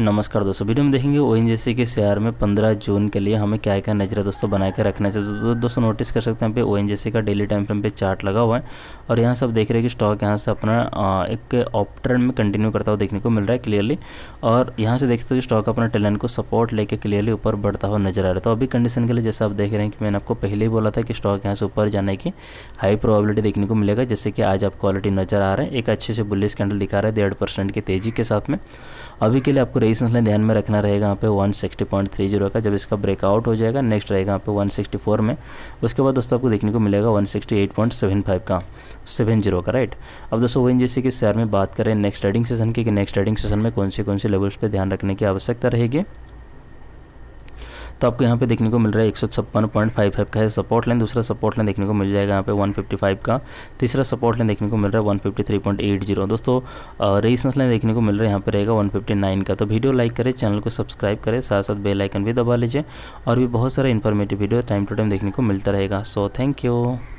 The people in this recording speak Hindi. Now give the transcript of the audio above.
नमस्कार दोस्तों वीडियो में देखेंगे ओ एन के शेयर में 15 जून के लिए हमें क्या क्या नजर दोस्तों बना के रखना चाहिए तो दोस्तों नोटिस कर सकते हैं पे ओ एन का डेली टाइम फ्रेम पे चार्ट लगा हुआ है और यहाँ सब देख रहे हैं कि स्टॉक यहाँ से अपना एक ऑप ट्रेंड में कंटिन्यू करता हुआ देखने को मिल रहा है क्लियरली और यहाँ से देख सकते हो कि स्टॉक अपना टेलेंट को सपोर्ट लेकर क्लियरली ऊपर बढ़ता हुआ नजर आ रहा है तो अभी कंडीशन के लिए जैसे आप देख रहे हैं कि मैंने आपको पहले ही बोला था कि स्टॉक यहाँ से ऊपर जाने की हाई प्रोबेबिलिटी देखने को मिलेगा जैसे कि आज आप क्वालिटी नजर आ रहे हैं एक अच्छे से बुलिस कैंडल दिखा रहे हैं डेढ़ की तेजी के साथ में अभी के लिए आपको रेजिस्टेंस ने ध्यान में रखना रहेगा यहाँ पे 160.30 का जब इसका ब्रेकआउट हो जाएगा नेक्स्ट रहेगा यहाँ पे 164 में उसके बाद दोस्तों आपको देखने को मिलेगा 168.75 का 70 का राइट अब दोस्तों वो जैसे के शेयर में बात करें नेक्स्ट ट्रेडिंग सेशन की कि नेक्स्ट ट्रेडिंग सेशन में कौन से कौन से लेवल्स पर ध्यान रखने की आवश्यकता रहेगी तो आपको यहाँ पे देखने को मिल रहा है एक का है सपोर्ट लाइन दूसरा सपोर्ट लाइन देखने को मिल जाएगा यहाँ पे 155 का तीसरा सपोर्ट लाइन देखने को मिल रहा है 153.80 दोस्तों रेजिस्टेंस लाइन देखने को मिल रहा है यहाँ पे रहेगा 159 का तो वीडियो लाइक करें चैनल को सब्सक्राइब करें साथ साथ बेल आइकन भी दबा लीजिए और भी बहुत सारा informative video time to time देखने को मिलता रहेगा सो थैंक यू